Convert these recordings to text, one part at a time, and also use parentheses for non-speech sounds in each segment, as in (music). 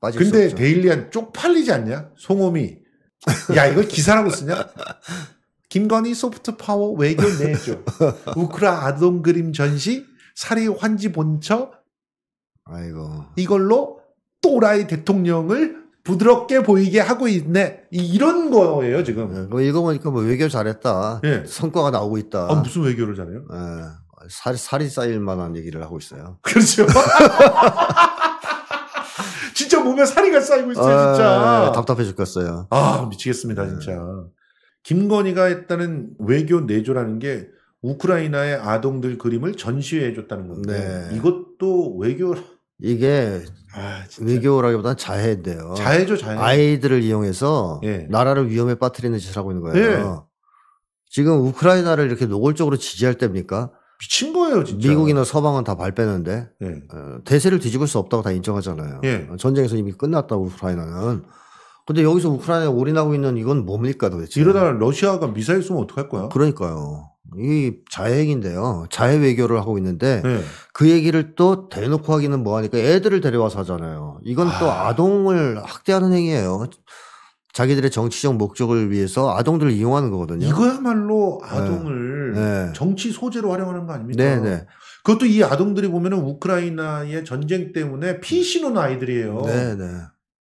빠질 근데 데일리한 쪽팔리지 않냐? 송호미. 야, 이걸 기사라고 쓰냐? (laughs) 김건희 소프트 파워 외교 내조. 우크라 아동 그림 전시, 사리 환지 본처. 아이고. 이걸로 또라이 대통령을 부드럽게 보이게 하고 있네. 이런 거예요, 지금. 네, 이거 보니까 뭐 외교 잘했다. 네. 성과가 나오고 있다. 아, 무슨 외교를 잘해요? 네. 살이, 살이 쌓일 만한 얘기를 하고 있어요. 그렇죠. (laughs) 진짜 몸에 살이가 쌓이고 있어요, 아, 진짜. 네, 답답해 죽겠어요. 아, 미치겠습니다, 네. 진짜. 김건희가 했다는 외교 내조라는 게 우크라이나의 아동들 그림을 전시해 줬다는 건데 네. 이것도 외교 이게 아, 외교라기보다는 자해인데요. 자해죠, 자해. 아이들을 이용해서 네. 나라를 위험에 빠뜨리는 짓을 하고 있는 거예요. 네. 지금 우크라이나를 이렇게 노골적으로 지지할 때입니까? 미친 거예요, 진짜. 미국이나 서방은 다 발 빼는데 예. 어, 대세를 뒤집을 수 없다고 다 인정하잖아요. 예. 어, 전쟁에서 이미 끝났다 우크라이나는. 근데 여기서 우크라이나 올인하고 있는 이건 뭡니까 도대체? 이러다 러시아가 미사일 쏘면 어떡할 거야? 그러니까요. 이 자해행인데요. 자해 외교를 하고 있는데 네. 그 얘기를 또 대놓고 하기는 뭐하니까 애들을 데려와서 하잖아요. 이건 또 아... 아동을 학대하는 행위예요. 자기들의 정치적 목적을 위해서 아동들을 이용하는 거거든요. 이거야말로 네. 아동을 네. 정치 소재로 활용하는 거 아닙니까? 네네. 네. 그것도 이 아동들이 보면은 우크라이나의 전쟁 때문에 피신온 아이들이에요. 네네. 네.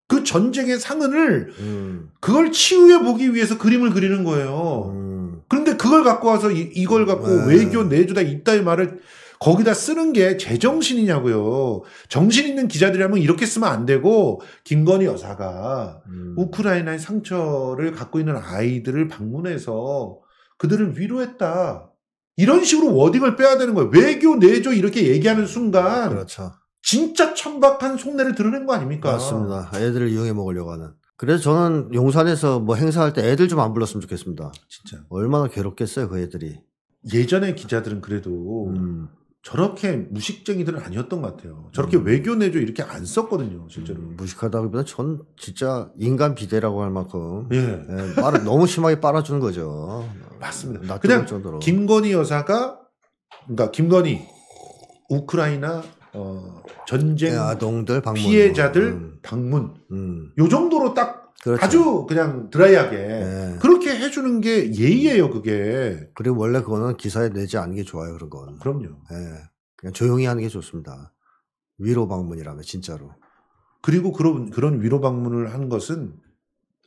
그 전쟁의 상흔을 음. 그걸 치유해 보기 위해서 그림을 그리는 거예요. 음. 그런데 그걸 갖고 와서 이, 걸 갖고 네. 외교 내주다 이따의 말을 거기다 쓰는 게 제정신이냐고요. 정신 있는 기자들이라면 이렇게 쓰면 안 되고 김건희 여사가 음. 우크라이나의 상처를 갖고 있는 아이들을 방문해서 그들을 위로했다. 이런 식으로 워딩을 빼야 되는 거예요. 외교 내조 이렇게 얘기하는 순간 그렇죠. 진짜 천박한 속내를 드러낸 거 아닙니까? 맞습니다. 애들을 이용해 먹으려고 하는. 그래서 저는 용산에서 뭐 행사할 때 애들 좀 안 불렀으면 좋겠습니다. 진짜. 얼마나 괴롭겠어요, 그 애들이. 예전에 기자들은 그래도 음. 저렇게 무식쟁이들은 아니었던 것 같아요. 저렇게 음. 외교 내조 이렇게 안 썼거든요, 실제로. 음, 무식하다기보다 전 진짜 인간 비대라고 할 만큼 예. 예, 말을 너무 심하게 빨아주는 거죠. 맞습니다. 나 음, 그냥 정도로. 김건희 여사가 그러니까 김건희 우크라이나 어, 전쟁 예, 아동들 방문, 피해자들 음. 방문 음. 요 정도로 딱 그렇죠. 아주 그냥 드라이하게 예. 해주는 게 예의예요, 그게. 그리고 원래 그거는 기사에 내지 않는 게 좋아요, 그런 건. 그럼요. 예. 그냥 조용히 하는 게 좋습니다. 위로 방문이라면, 진짜로. 그리고 그런, 그런 위로 방문을 한 것은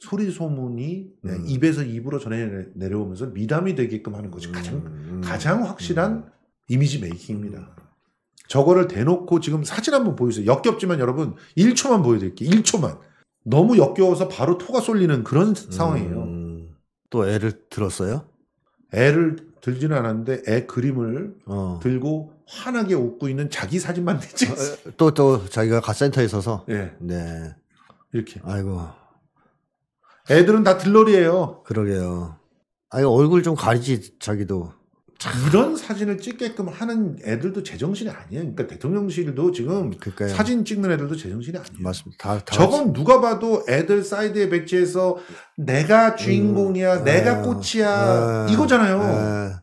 소리 소문이 네, 음. 입에서 입으로 전해 내려오면서 미담이 되게끔 하는 거죠. 가장, 음, 음. 가장 확실한 음. 이미지 메이킹입니다. 저거를 대놓고 지금 사진 한번 보여주세요. 역겹지만 여러분 1초만 보여드릴게요. 1초만. 너무 역겨워서 바로 토가 쏠리는 그런 음. 상황이에요. 또 애를 들었어요? 애를 들지는 않았는데 애 그림을 어. 들고 환하게 웃고 있는 자기 사진만 찍었어요. (laughs) 또, 또 자기가 갓센터에 있어서. 예. 네. 이렇게. 아이고. 애들은 다 들러리예요. 그러게요. 아이 얼굴 좀 가리지, 자기도. 이런 사진을 찍게끔 하는 애들도 제정신이 아니에요. 그러니까 대통령실도 지금 그러니까요. 사진 찍는 애들도 제정신이 아니에요. 맞습니다. 다, 다 저건 누가 봐도 애들 사이드에 배치해서 내가 주인공이야, 음, 내가 아, 꽃이야 아, 이거잖아요. 아,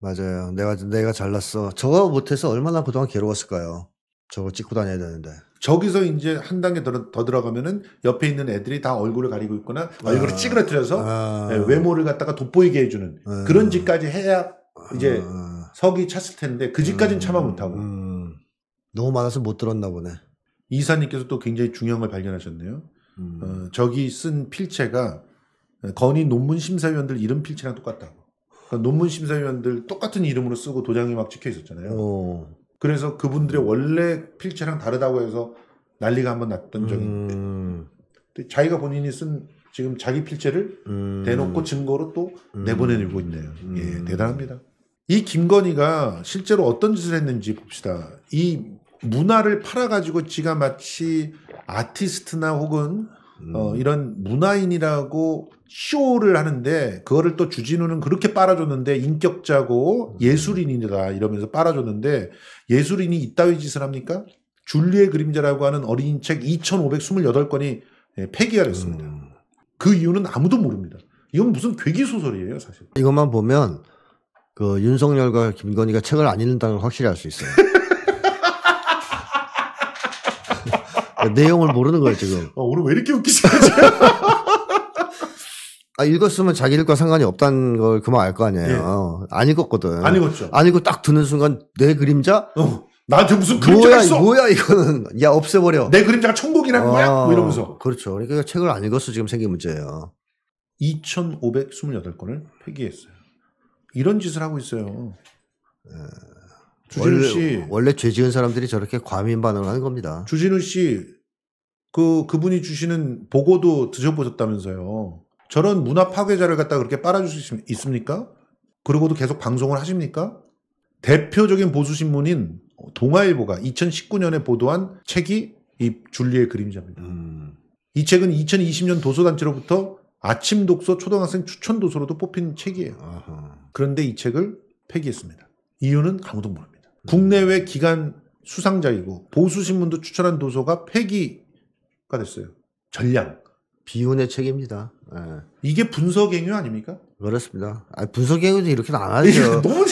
맞아요. 내가 내가 잘났어. 저거 못해서 얼마나 그동안 괴로웠을까요? 저거 찍고 다녀야 되는데. 저기서 이제 한 단계 더, 더 들어가면은 옆에 있는 애들이 다 얼굴을 가리고 있거나 얼굴을 찌그러뜨려서 외모를 갖다가 돋보이게 해주는 그런 짓까지 해야 이제 아... 석이 찼을 텐데 그 집까지는 참아 음. 못하고 음... 너무 많아서 못 들었나 보네. 이사님께서 또 굉장히 중요한 걸 발견하셨네요. 음... 어, 저기 쓴 필체가 건인 논문 심사위원들 이름 필체랑 똑같다고. 그러니까 논문 심사위원들 똑같은 이름으로 쓰고 도장이 막 찍혀 있었잖아요. 오... 어. 그래서 그분들의 원래 필체랑 다르다고 해서 난리가 한번 났던 적이 음. 있는데 음... 자기가 본인이 쓴 지금 자기 필체를 음... 대놓고 증거로 또 음... 내보내고 있네요. 예, 대단합니다. 이 김건희가 실제로 어떤 짓을 했는지 봅시다. 이 문화를 팔아가지고 지가 마치 아티스트나 혹은 음. 어, 이런 문화인이라고 쇼를 하는데 그거를 또 주진우는 그렇게 빨아줬는데 인격자고 음. 예술인이다 이러면서 빨아줬는데 예술인이 이따위 짓을 합니까? 줄리의 그림자라고 하는 어린 책 2,528권이 예, 폐기가 됐습니다. 음. 그 이유는 아무도 모릅니다. 이건 무슨 괴기 소설이에요, 사실. 이것만 보면 그 윤석열과 김건희가 책을 안 읽는다는 걸 확실히 알 수 있어요. (laughs) 내용을 모르는 거예요 지금. 아, 오늘 왜 이렇게 웃기지? (laughs) 아, 읽었으면 자기 일과 상관이 없다는 걸 그만 알 거 아니에요. 예. 안 읽었거든. 안 읽었죠. 안 읽고 딱 드는 순간 내 그림자? 어. 나한테 무슨 그림자가 있어? 뭐야 이거는 야 없애버려. 내 그림자가 천국이란 거야? 어, 뭐 이러면서. 그렇죠. 그러니까 책을 안 읽어서 지금 생긴 문제예요. 2,528건을 폐기했어요. 이런 짓을 하고 있어요. 예. 주진우 씨 원래, 원래 죄 지은 사람들이 저렇게 과민 반응을 하는 겁니다. 주진우 씨그 그분이 주시는 보고도 드셔보셨다면서요. 저런 문화 파괴자를 갖다 그렇게 빨아줄 수 있습니까? 그리고도 계속 방송을 하십니까? 대표적인 보수 신문인 동아일보가 2019년에 보도한 책이 이 줄리의 그림자입니다. 음. 이 책은 2020년 도서단체로부터 아침 독서 초등학생 추천 도서로도 뽑힌 책이에요. 아하. 그런데 이 책을 폐기했습니다. 이유는 아무도 모릅니다. 국내외 기간 수상자이고 보수신문도 추천한 도서가 폐기가 됐어요. 전량. 비운의 책입니다. 네. 이게 분석행위 아닙니까? 그렇습니다. 아, 분석행위도 이렇게 안 하죠. 너무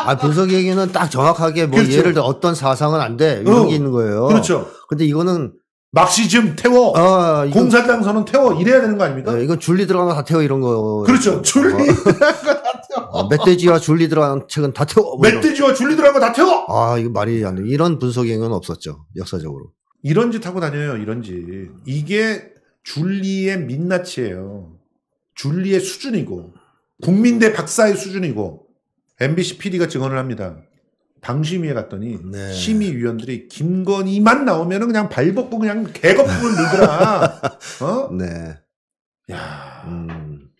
아, 아, 분석행위는 딱 정확하게 뭐 그렇죠. 예를 들어 어떤 사상은 안 돼. 이런 어, 게 있는 거예요. 그렇죠. 근데 이거는 막시즘 태워, 아, 어, 공산당선은 태워 이래야 되는 거 아닙니까? 네, 이건 줄리 들어간 거다 태워 이런 거. 그렇죠. 어. 줄리 어. (laughs) 들어간 다 태워. 아, 멧돼지와 줄리 들어간 책은 다 태워. 뭐 멧돼지와 줄리 들어간 거다 태워. 아 이거 말이 안 돼. 이런 분석행은 없었죠 역사적으로. 이런 짓 하고 다녀요 이런 짓. 이게 줄리의 민낯이에요. 줄리의 수준이고 국민대 박사의 수준이고 MBC PD가 증언을 합니다. 방심위에 갔더니 네. 심의위원들이 김건희만 나오면은 그냥 발벗고 그냥 개거품을 물더라. (laughs) 어? 네. 야. 음.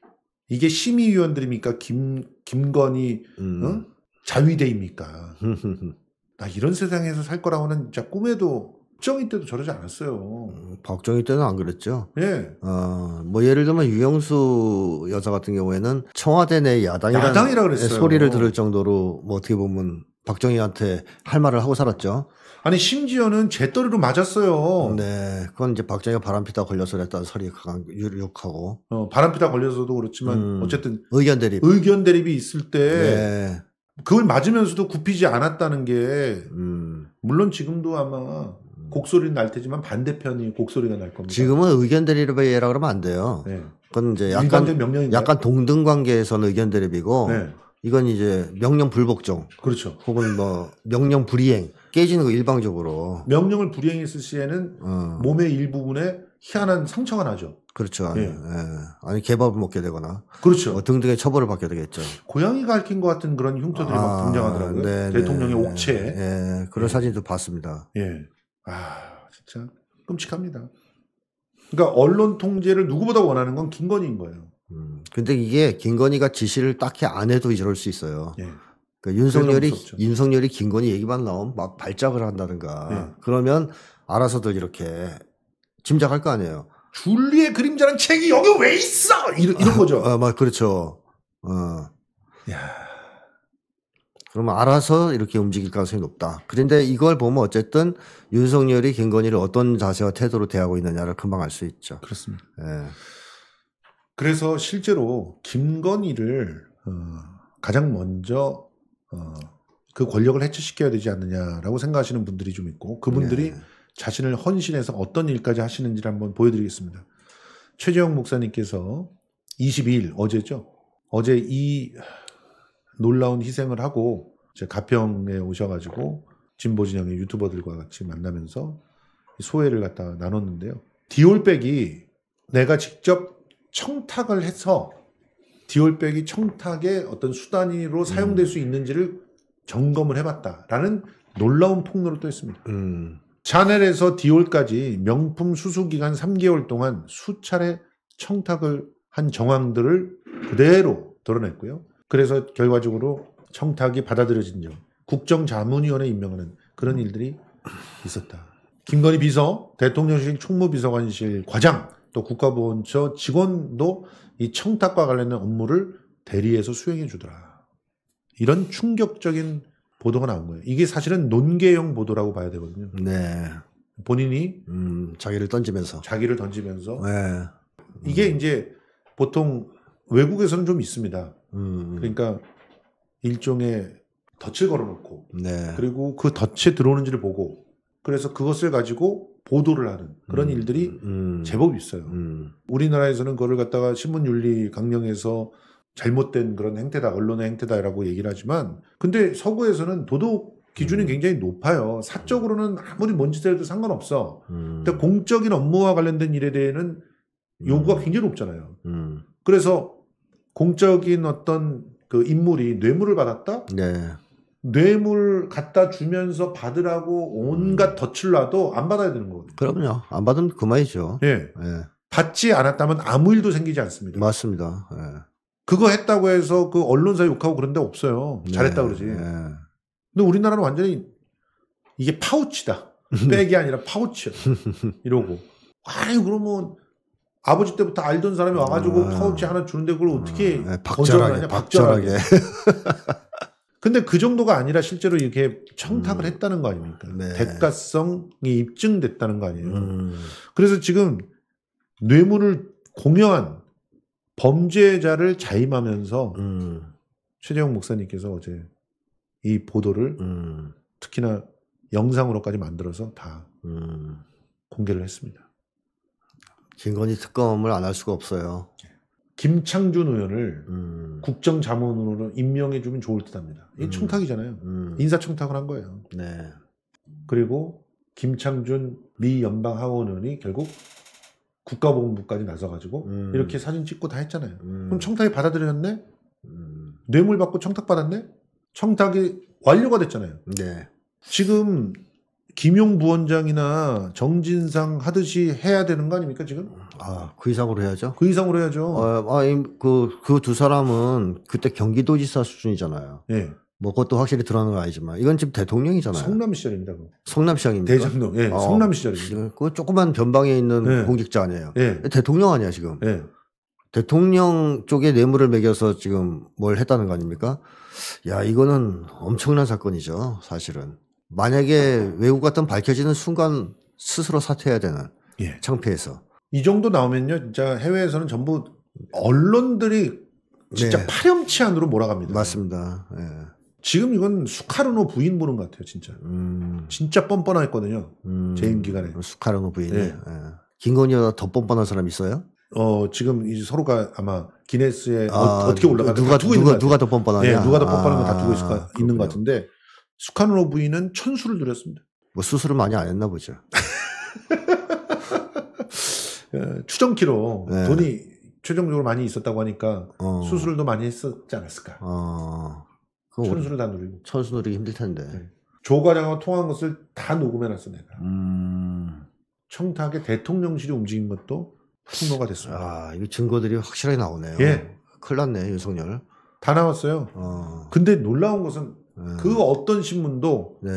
이게 심의위원들입니까? 김 김건희 음. 어? 자위대입니까? (laughs) 나 이런 세상에서 살 거라고는 진짜 꿈에도 박정희 때도 저러지 않았어요. 박정희 음, 때는 안 그랬죠. 예. 어, 뭐 예를 들면 유영수 여사 같은 경우에는 청와대 내 야당이라는 야당이라 소리를 들을 정도로 뭐 어떻게 보면 박정희한테 할 말을 하고 살았죠. 아니 심지어는 제떨이로 맞았어요. 네, 그건 이제 박정희가 바람피다 걸려서 그다는 설이 강한 유력하고. 어, 바람피다 걸려서도 그렇지만 음, 어쨌든 의견 대립. 의견 대립이 있을 때 네. 그걸 맞으면서도 굽히지 않았다는 게 음. 물론 지금도 아마 곡소리는 날 테지만 반대편이 곡소리가 날 겁니다. 지금은 의견 대립이라 그러면 안 돼요. 네. 그건 이제 약간 약간 동등 관계에서는 의견 대립이고 네. 이건 이제 명령 불복종. 그렇죠. 혹은 뭐 명령 불이행 깨지는 거 일방적으로. 명령을 불이행했을 시에는 어. 몸의 일부분에 희한한 상처가 나죠. 그렇죠. 아니, 예. 예. 아니 개밥을 먹게 되거나. 그렇죠. 어, 등등의 처벌을 받게 되겠죠. 고양이가 앓힌 것 같은 그런 흉터들이 아, 막 등장하더라고요. 네, 네, 대통령의 네, 옥체. 예. 그런 예. 사진도 봤습니다. 예. 아 진짜 끔찍합니다. 그러니까 언론 통제를 누구보다 원하는 건 김건희인 거예요. 음. 근데 이게 김건희가 지시를 딱히 안 해도 이럴 수 있어요. 예. 그러니까 윤석열이 윤석열이 김건희 얘기만 나오면 막 발작을 한다든가 예. 그러면 알아서들 이렇게 짐작할 거 아니에요. 줄리의 그림자는 책이 여기 왜 있어? 이런, 이런 아, 거죠. 아, 아, 막 그렇죠. 어. 야. 그러면 알아서 이렇게 움직일 가능성이 높다. 그런데 이걸 보면 어쨌든 윤석열이 김건희를 어떤 자세와 태도로 대하고 있느냐를 금방 알 수 있죠. 그렇습니다. 예. 그래서 실제로 김건희를 어, 가장 먼저 어, 그 권력을 해체시켜야 되지 않느냐라고 생각하시는 분들이 좀 있고 그분들이 네. 자신을 헌신해서 어떤 일까지 하시는지를 한번 보여드리겠습니다. 최재형 목사님께서 22일 어제죠. 어제 이 놀라운 희생을 하고 가평에 오셔가지고 진보 진영의 유튜버들과 같이 만나면서 소회를 갖다 나눴는데요. 디올백이 내가 직접 청탁을 해서 디올백이 청탁의 어떤 수단으로 사용될 음. 수 있는지를 점검을 해봤다라는 놀라운 폭로를 또 했습니다. 음. 샤넬에서 디올까지 명품 수수기간 3개월 동안 수차례 청탁을 한 정황들을 그대로 드러냈고요. 그래서 결과적으로 청탁이 받아들여진 점, 국정자문위원회 임명하는 그런 일들이 있었다. 김건희 비서, 대통령실 총무비서관실 과장, 또 국가보훈처 직원도 이 청탁과 관련된 업무를 대리해서 수행해 주더라. 이런 충격적인 보도가 나온 거예요. 이게 사실은 논개형 보도라고 봐야 되거든요. 네. 본인이 음, 자기를 던지면서 자기를 던지면서 네. 이게 음. 이제 보통 외국에서는 좀 있습니다. 음. 음. 그러니까 일종의 덫을 걸어놓고 네. 그리고 그 덫에 들어오는지를 보고 그래서 그것을 가지고 보도를 하는 그런 음, 일들이 음, 음. 제법 있어요. 우리나라에서는 그걸 갖다가 신문윤리 강령에서 잘못된 그런 행태다, 언론의 행태다라고 얘기를 하지만, 근데 서구에서는 도덕 기준이 굉장히 높아요. 사적으로는 아무리 뭔 짓을 해도 상관없어. 근데 공적인 업무와 관련된 일에 대해는 서 요구가 굉장히 높잖아요. 그래서 공적인 어떤 그 인물이 뇌물을 받았다? 네. 뇌물 갖다 주면서 받으라고 온갖 음. 덫을 놔도 안 받아야 되는 거거든요. 그럼요. 안 받으면 그만이죠. 예. 예. 받지 않았다면 아무 일도 생기지 않습니다. 맞습니다. 예. 그거 했다고 해서 그 언론사 욕하고 그런 데 없어요. 잘했다 네. 예. 그러지. 근데 우리나라는 완전히 이게 파우치다. 백이 네. 아니라 파우치. 이러고. 아니, 그러면 아버지 때부터 알던 사람이 와가지고 아, 파우치 하나 주는데 그걸 어떻게 아, 예. 박절하게, 박절하게. 근데 그 정도가 아니라 실제로 이렇게 청탁을 음. 했다는 거 아닙니까? 네. 대가성이 입증됐다는 거 아니에요. 음. 그래서 지금 뇌물을 공여한 범죄자를 자임하면서 음. 최재형 목사님께서 어제 이 보도를 음. 특히나 영상으로까지 만들어서 다 음. 공개를 했습니다. 김건희 특검을 안 할 수가 없어요. 김창준 의원을 음. 국정 자문으로 임명해주면 좋을 듯합니다. 이 청탁이잖아요. 음. 음. 인사 청탁을 한 거예요. 네. 그리고 김창준 미 연방 하원원이 결국 국가보훈부까지 나서가지고 음. 이렇게 사진 찍고 다 했잖아요. 음. 그럼 청탁이 받아들여졌네? 음. 뇌물 받고 청탁 받았네? 청탁이 완료가 됐잖아요. 네. 지금 김용 부원장이나 정진상 하듯이 해야 되는 거 아닙니까 지금? 아 그 이상으로 해야죠. 그 이상으로 해야죠. 어, 아그그 그 두 사람은 그때 경기도지사 수준이잖아요. 예. 뭐 그것도 확실히 드러난 건 아니지만 이건 지금 대통령이잖아요. 성남 시절입니다. 성남 시장입니다. 대장동. 예. 어. 성남 시절입니다. 그 조그만 변방에 있는 예. 공직자 아니에요. 예. 대통령 아니야 지금. 예. 대통령 쪽에 뇌물을 매겨서 지금 뭘 했다는 거 아닙니까? 야 이거는 엄청난 사건이죠 사실은. 만약에 외국 같은 밝혀지는 순간 스스로 사퇴해야 되는 예. 창피해서 이 정도 나오면요 진짜 해외에서는 전부 언론들이 진짜 네. 파렴치한으로 몰아갑니다. 맞습니다. 예. 지금 이건 수카르노 부인 보는 것 같아요, 진짜. 음. 진짜 뻔뻔했거든요. 음. 재임 기간에. 수카르노 부인. 이 네. 예. 김건희보다 더 뻔뻔한 사람 있어요? 어 지금 이제 서로가 아마 기네스에 아, 어, 떻게 올라가 누가 누가 누가 더 뻔뻔하냐? 네, 누가 더 뻔뻔한 아, 거다 두고 있을 까 있는 것 같은데 수카누로 부인은 천수를 누렸습니다. 뭐 수술을 많이 안 했나 보죠. (laughs) 예, 추정키로 네. 돈이 최종적으로 많이 있었다고 하니까 어. 수술도 많이 했었지 않았을까. 어. 천수를 다 누리고. 천수 누리기 힘들 텐데. 네. 조과장하고 통화한 것을 다 녹음해놨어 내가. 음... 청탁의 대통령실이 움직인 것도 폭로가 됐습니다. 아, 이거 증거들이 확실하게 나오네요. 예. 큰일 났네, 윤석열. 다 나왔어요. 어... 근데 놀라운 것은 음. 그 어떤 신문도 네.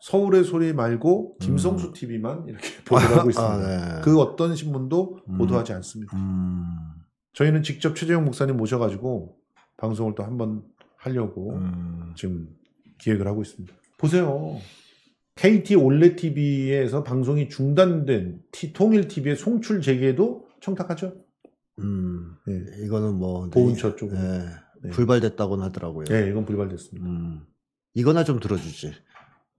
서울의 소리 말고 음. 김성수 음. TV만 이렇게 (laughs) 보도하고 아, 있습니다. 아, 네. 그 어떤 신문도 음. 보도하지 않습니다. 음. 저희는 직접 최재형 목사님 모셔가지고 방송을 또 한 번 하려고 음. 지금 기획을 하고 있습니다. 보세요. KT 올레 TV에서 방송이 중단된 T 통일 TV의 송출 재개도 청탁하죠. 음, 네. 이거는 뭐 보훈처 쪽에 네. 네. 불발됐다고는 하더라고요. 네, 이건 불발됐습니다. 음. 이거나 좀 들어주지.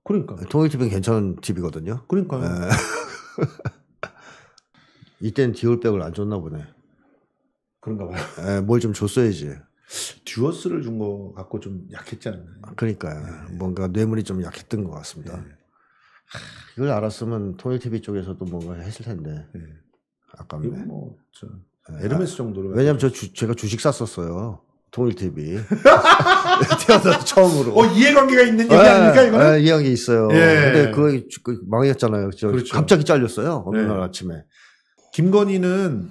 그러니까. 통일TV는 괜찮은 집이거든요. 그러니까요. 네. (laughs) 이때는 디올백을 안 줬나 보네. 그런가 봐요. 네, 뭘좀 줬어야지. 듀어스를 준 거 갖고 좀 약했지 않나요? 아, 그러니까요. 네, 네. 뭔가 뇌물이 좀 약했던 것 같습니다. 네. 이걸 알았으면 통일TV 쪽에서도 뭔가 했을 텐데. 아깝네. 뭐, 저, 에르메스 아, 정도로. 왜냐면 저 주, 제가 주식 샀었어요. 동일 TV (laughs) 태어나서 처음으로. 어 이해관계가 있는 얘기 네, 아닙니까 이거는? 네, 이해관계 있어요. 예. 근데 그거 그, 망했잖아요. 그렇죠. 갑자기 잘렸어요 어느 예. 날 아침에. 김건희는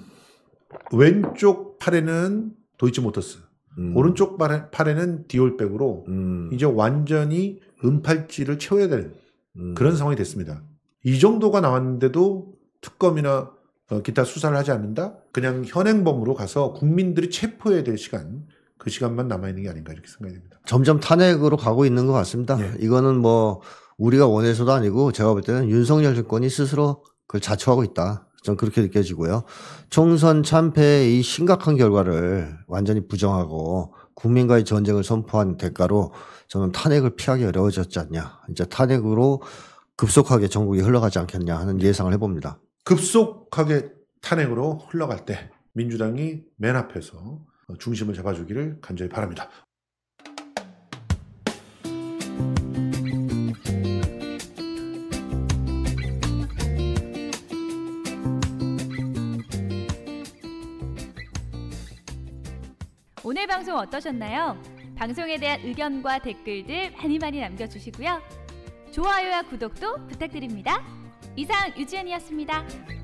왼쪽 팔에는 도이치모터스, 음. 오른쪽 팔에는 디올백으로 음. 이제 완전히 은팔찌를 채워야 될 음. 그런 상황이 됐습니다. 이 정도가 나왔는데도 특검이나 어, 기타 수사를 하지 않는다? 그냥 현행범으로 가서 국민들이 체포해야 될 시간, 그 시간만 남아있는 게 아닌가 이렇게 생각이 됩니다. 점점 탄핵으로 가고 있는 것 같습니다. 예. 이거는 뭐 우리가 원해서도 아니고 제가 볼 때는 윤석열 정권이 스스로 그걸 자초하고 있다. 전 그렇게 느껴지고요. 총선 참패의 이 심각한 결과를 완전히 부정하고 국민과의 전쟁을 선포한 대가로 저는 탄핵을 피하기 어려워졌지 않냐. 이제 탄핵으로 급속하게 전국이 흘러가지 않겠냐 하는 예. 예상을 해봅니다. 급속하게 탄핵으로 흘러갈 때 민주당이 맨 앞에서 어, 중심을 잡아주기를 간절히 바랍니다. 오늘 방송 어떠셨나요? 방송에 대한 의견과 댓글들 많이 많이 남겨주시고요. 좋아요와 구독도 부탁드립니다. 이상 유지연이었습니다.